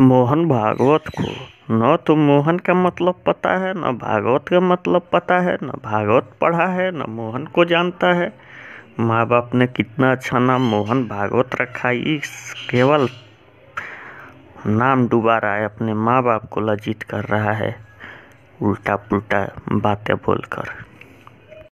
मोहन भागवत को न तो मोहन का मतलब पता है न भागवत का मतलब पता है न भागवत पढ़ा है न मोहन को जानता है माँ बाप ने कितना अच्छा नाम मोहन भागवत रखा इस केवल नाम डुबा रहा है अपने माँ बाप को लज्जित कर रहा है उल्टा पुल्टा बातें बोलकर